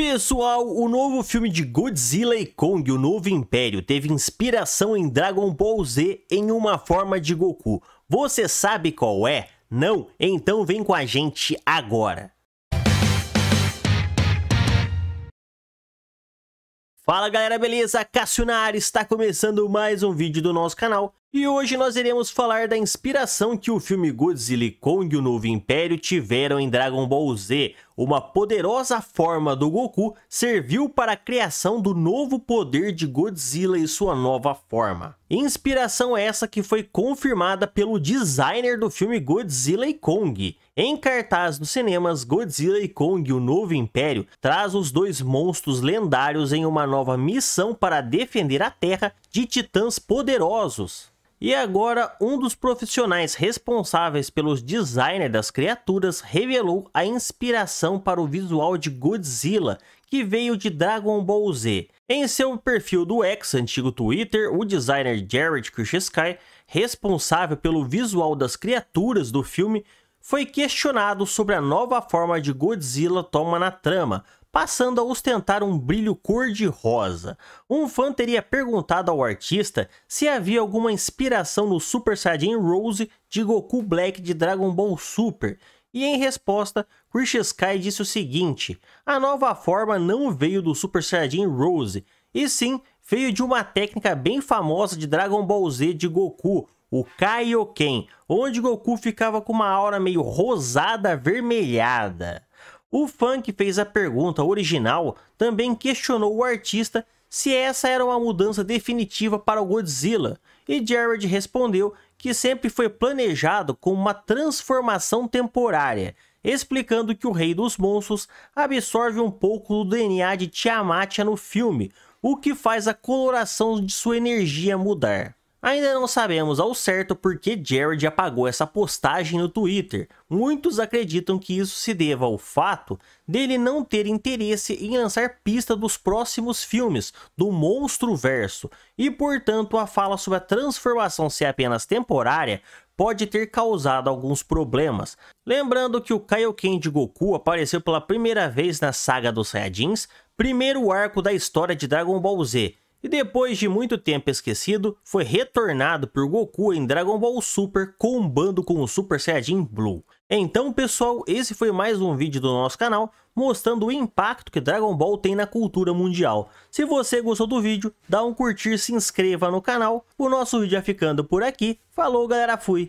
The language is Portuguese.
Pessoal, o novo filme de Godzilla e Kong, o novo império, teve inspiração em Dragon Ball Z em uma forma de Goku. Você sabe qual é? Não? Então vem com a gente agora. Fala galera, beleza? Cassio na área, está começando mais um vídeo do nosso canal. E hoje nós iremos falar da inspiração que o filme Godzilla Kong e o Novo Império tiveram em Dragon Ball Z. Uma poderosa forma do Goku serviu para a criação do novo poder de Godzilla e sua nova forma. Inspiração é essa que foi confirmada pelo designer do filme Godzilla e Kong. Em cartaz dos cinemas, Godzilla e Kong, o novo império, traz os dois monstros lendários em uma nova missão para defender a Terra de titãs poderosos. E agora, um dos profissionais responsáveis pelos designers das criaturas revelou a inspiração para o visual de Godzilla, que veio de Dragon Ball Z. Em seu perfil do ex antigo Twitter, o designer Jared Kushesky, responsável pelo visual das criaturas do filme, foi questionado sobre a nova forma de Godzilla toma na trama, passando a ostentar um brilho cor-de-rosa. Um fã teria perguntado ao artista se havia alguma inspiração no Super Saiyajin Rose de Goku Black de Dragon Ball Super, e em resposta, Chris Sky disse o seguinte: a nova forma não veio do Super Saiyajin Rose, e sim veio de uma técnica bem famosa de Dragon Ball Z de Goku, o Kaioken, onde Goku ficava com uma aura meio rosada avermelhada. O fã que fez a pergunta original também questionou o artista se essa era uma mudança definitiva para o Godzilla, e Jared respondeu que sempre foi planejado como uma transformação temporária, explicando que o Rei dos Monstros absorve um pouco do DNA de Tiamatia no filme, o que faz a coloração de sua energia mudar. Ainda não sabemos ao certo por que Jared apagou essa postagem no Twitter. Muitos acreditam que isso se deva ao fato dele não ter interesse em lançar pista dos próximos filmes do Monstro Verso e, portanto, a fala sobre a transformação ser é apenas temporária pode ter causado alguns problemas. Lembrando que o Kaioken de Goku apareceu pela primeira vez na saga dos Saiyajins, primeiro arco da história de Dragon Ball Z, e depois de muito tempo esquecido, foi retornado por Goku em Dragon Ball Super combando com o Super Saiyajin Blue. Então pessoal, esse foi mais um vídeo do nosso canal mostrando o impacto que Dragon Ball tem na cultura mundial. Se você gostou do vídeo, dá um curtir, se inscreva no canal. O nosso vídeo é ficando por aqui. Falou galera, fui!